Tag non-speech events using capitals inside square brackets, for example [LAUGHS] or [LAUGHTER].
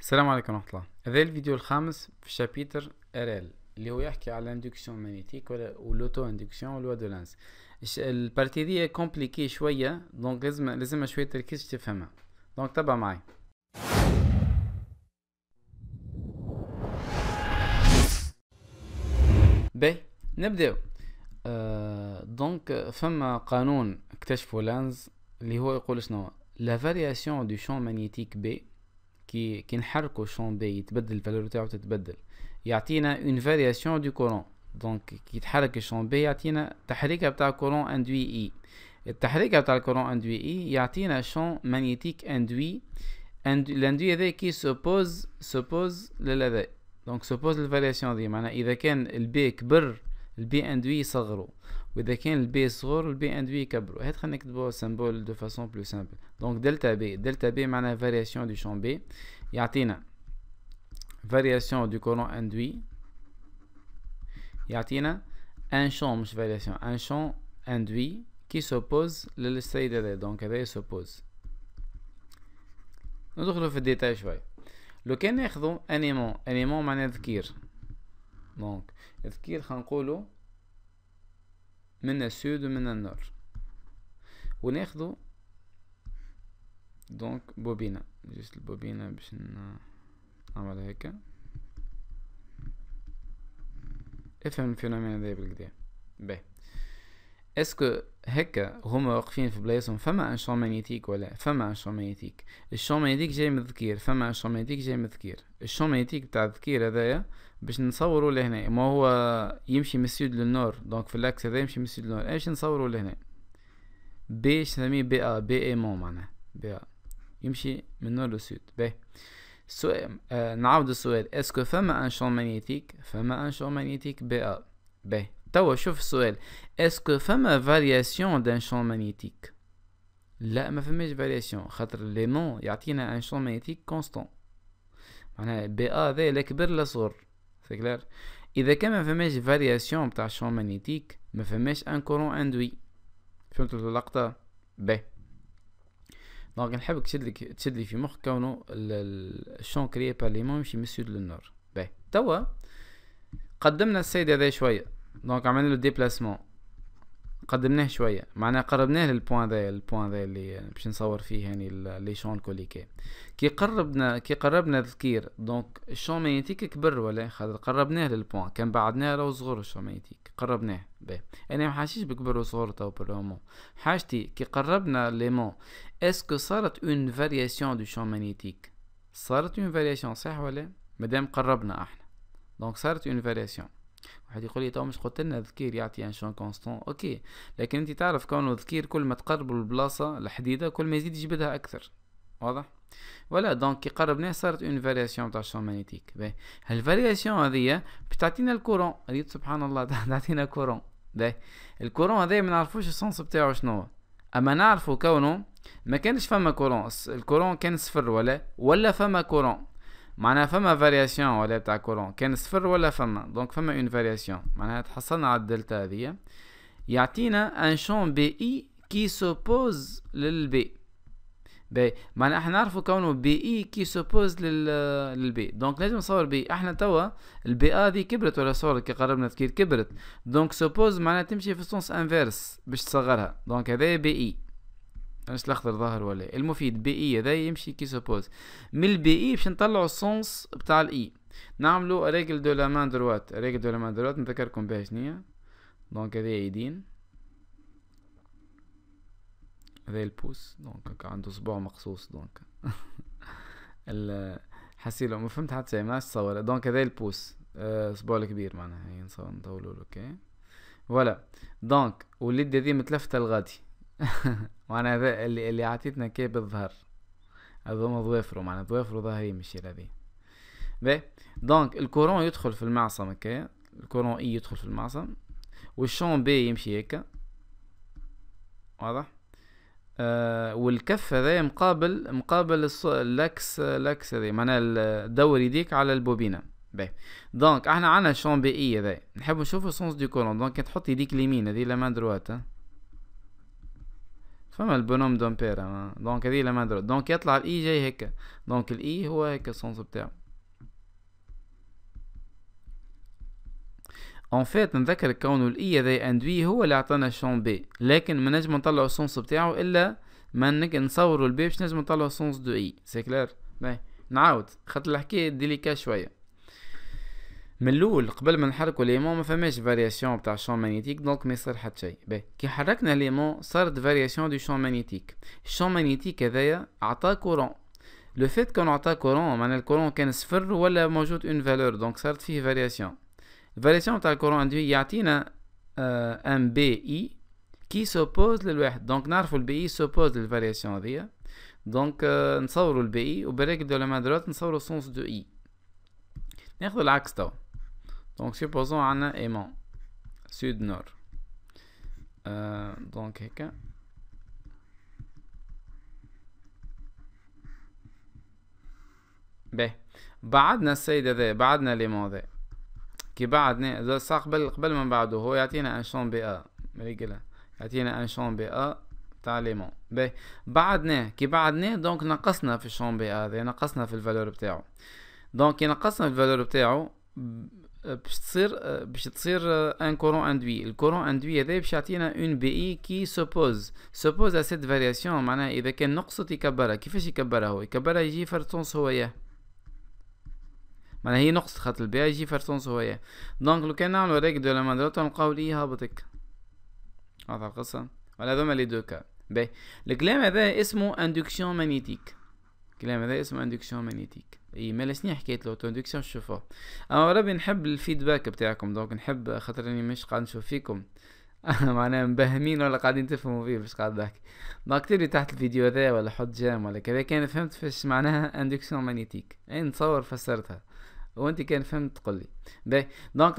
السلام عليكم ورحمة الله هذا الفيديو الخامس في شابيتر ار ال اللي هو يحكي على الاندكسيون مانيتيك ولوتو اندكسيون دولانس البارتي دي إيه كومبليكي شوية دونك لازم لازم شوية تركيز تفهمها دونك تبع معي باهي نبداو آه، دونك فما قانون اكتشفه لانز اللي هو يقول شنو لا فارياسيون دو شون مانيتيك بي كي كي نحركو الشون دي يتبدل الفالور تاعو تتبدل يعطينا اون فارياسيون دو كورون دونك كي يتحرك الشون بي يعطينا تحريكه بتاع كورون اندوي اي التحريكه بتاع الكورون اندوي اي يعطينا شون مانيتيك اندوي اندوي لاندوي هذا كي سوبوز سوبوز للهذا دونك سوبوز الفارياسيون دي معناها اذا كان البي كبر البي اندوي يصغرو Vous avez le B sur le B de façon plus simple. Donc, delta B. Delta B la variation du champ B. Il y a une variation du courant induit. Il y a un champ induit qui s'oppose à Donc, les s'oppose Nous allons faire des Le est un élément. Un un من السود ومن النور وناخذو دونك بوبينة جست البوبينة باش نعمل هكا افهم الفينومين هذا بالكدا باهي اسكو هكا هما واقفين في بلايصهم فما ان مانيتيك ولا فما ان الشون مانيتيك جاي من الذكير فما ان مانيتيك جاي من الذكير مانيتيك تاع الذكير هذايا باش نصوروا لهنا ما هو يمشي من السود للنور دونك في الاكس هذا يمشي من السود للنور ايش نصوروا لهنا بي نسميه بي ا بي اي مون معناها بي ا يمشي من النور للسود باهي سو آه نعاود السؤال اسكو فما ان شون مانيتيك فما ان شون مانيتيك بي ا باهي توا طيب، شوف السؤال اسكو فما فارياسيون دان شون مانيتيك لا ما فماش فارياسيون خاطر ليمون يعطينا ان شون مانيتيك كونستون معناها بي ا ذا لا كبر لا صغر سي كلير اذا كان ما فماش فارياسيون بتاع شون مانيتيك ما فماش ان كورون اندوي فهمت اللقطه ب دونك نحبك تشد تشدلي تشد لي في مخ كونو الشون كريي بار ليمون يمشي من السود للنور باهي توا قدمنا السيد هذا شويه دونك عملنا له ديبلاسمون قدمناه شويه معناها قربناه للبوان ذا البوان ذا اللي باش نصور فيه يعني لي شون الكوليكي كي قربنا كي قربنا الذكير دونك الشون مانيتيك كبر ولا خاطر قربناه للبوان كان بعدناه راهو صغر الشون مانيتيك قربناه باهي انا ما حاشيش بكبر وصغر تو برومون حاجتي كي قربنا ليمون اسكو صارت اون فارياسيون دو شون مانيتيك صارت اون فارياسيون صح ولا مادام قربنا احنا دونك صارت اون فارياسيون واحد يقول لي تو مش قلت لنا ذكير يعطي ان يعني شون كونستون اوكي لكن انت تعرف كونه ذكير كل ما تقرب البلاصه الحديده كل ما يزيد يجبدها اكثر واضح ولا دونك كي قربناه صارت اون فارياسيون تاع الشون مانيتيك باهي هالفارياسيون هذيا باش تعطينا الكورون ريت سبحان الله [LAUGHS] تعطينا كورون باهي الكورون هذايا ما نعرفوش السونس بتاعو شنو اما نعرفو كونه ما كانش فما كورون الكورون كان صفر ولا ولا فما كورون معناها فما فارياسيون ولا تاع كورون كان صفر ولا فما دونك فما اون فارياسيون معناها تحصلنا على الدلتا هذه يعطينا ان شون بي اي كي سوبوز للبي بي معناها احنا نعرفوا كونه بي اي كي سوبوز لل للبي دونك لازم نصور بي احنا توا البي ا ذي كبرت ولا صورت كي قربنا تكير كبرت دونك سوبوز معناها تمشي في السونس انفيرس باش تصغرها دونك هذا بي اي مش الاخضر ظاهر ولا إيه. المفيد بي اي هذا يمشي كي سوبوز من البي اي باش نطلعوا السونس بتاع الاي نعملو ريجل دو لا مان دروات ريجل دو لا مان دروات نذكركم بها شنيا دونك هذه ايدين هذا البوس دونك عنده صبع مقصوص دونك [LAUGHS] حسيلو ما فهمت حتى ما تصور دونك هذا البوس آه، صباع الكبير معناها هي نصور نطولو اوكي فوالا دونك واليد هذه متلفته لغادي [LAUGHS] وانا ذا اللي اللي عطيتنا كي بالظهر هذوما ظوافرو معناها ظوافرو ظهري مش هذه باهي دونك الكورون يدخل في المعصم هكا الكورون اي يدخل في المعصم والشون بي يمشي هكا واضح آه والكف هذا مقابل مقابل اللاكس لاكس هذا معناها دور ديك على البوبينه باهي دونك احنا عندنا شون بي اي هذا نحب نشوف سونس دي كورون دونك تحط يديك اليمين هذه لا مان دروات فما البونوم دومبيرا دونك هذه ما ندرو دونك يطلع الاي e جاي هكا دونك الاي e هو هكا السونس بتاعه اون فيت نذكر كونه الاي e هذا اندوي هو اللي عطانا الشون بي لكن ما نجم نطلعو السونس بتاعه الا ما نصورو البي باش نجم نطلعو السونس دو اي سي كلير باهي نعاود خاطر الحكايه ديليكا شويه من الاول قبل ما نحركو ليمون ما فماش فارياسيون تاع الشون مانيتيك دونك ما يصير حتى شيء باهي كي حركنا ليمون صارت فارياسيون دو شون مانيتيك الشون مانيتيك هذايا عطا كورون لو فيت كون عطا كورون معناها الكورون كان صفر ولا موجود اون فالور دونك صارت فيه فارياسيون الفارياسيون تاع الكورون اندوي يعطينا ام بي اي كي سوبوز للواحد دونك نعرفوا البي اي سوبوز للفارياسيون هذيا دونك آه، نصوروا البي اي وبريك دو لا درات نصوروا سونس دو اي ناخذ العكس توا دونك سيبوزون عنا ايمون سود نور دونك هكا باهي بعدنا السيد هذا بعدنا ليمون هذا كي بعدنا اذا سا قبل قبل ما بعده هو يعطينا ان شون بي ا ريجلا يعطينا ان شون بي ا تاع ليمون باهي بعدناه كي بعدناه دونك نقصنا في الشون بي ا هذا نقصنا في الفالور بتاعو دونك كي نقصنا في الفالور بتاعو آه، باش تصير آه، باش تصير ان كورون اندوي الكورون اندوي هذا باش يعطينا اون بي اي كي سوبوز سوبوز ا سيت فارياسيون معناها اذا كان نقصت يكبرها كيفاش يكبرها هو يكبرها يجي فرتونس هوية معناها هي نقصت خاطر البي يجي فرتونس هوية دونك لو كان نعملو ريك دو لا مادروت نلقاو لي هابطك هذا القصة ولا هذوما لي دو كا باهي الكلام هذا اسمه اندوكسيون مانيتيك الكلام هذا اسمه اندكسيون مانيتيك اي مالسني حكيت له اندكسيون شوفوه اما ربي نحب الفيدباك بتاعكم دونك نحب خاطر اني مش قاعد نشوف فيكم [LAUGHS] معناها مبهمين ولا قاعدين تفهموا فيه باش قاعد نحكي دونك اكتب لي تحت الفيديو هذا ولا حط جام ولا كذا كان فهمت فاش معناها اندكسيون مانيتيك اي نتصور فسرتها وانت كان فهمت تقول لي دونك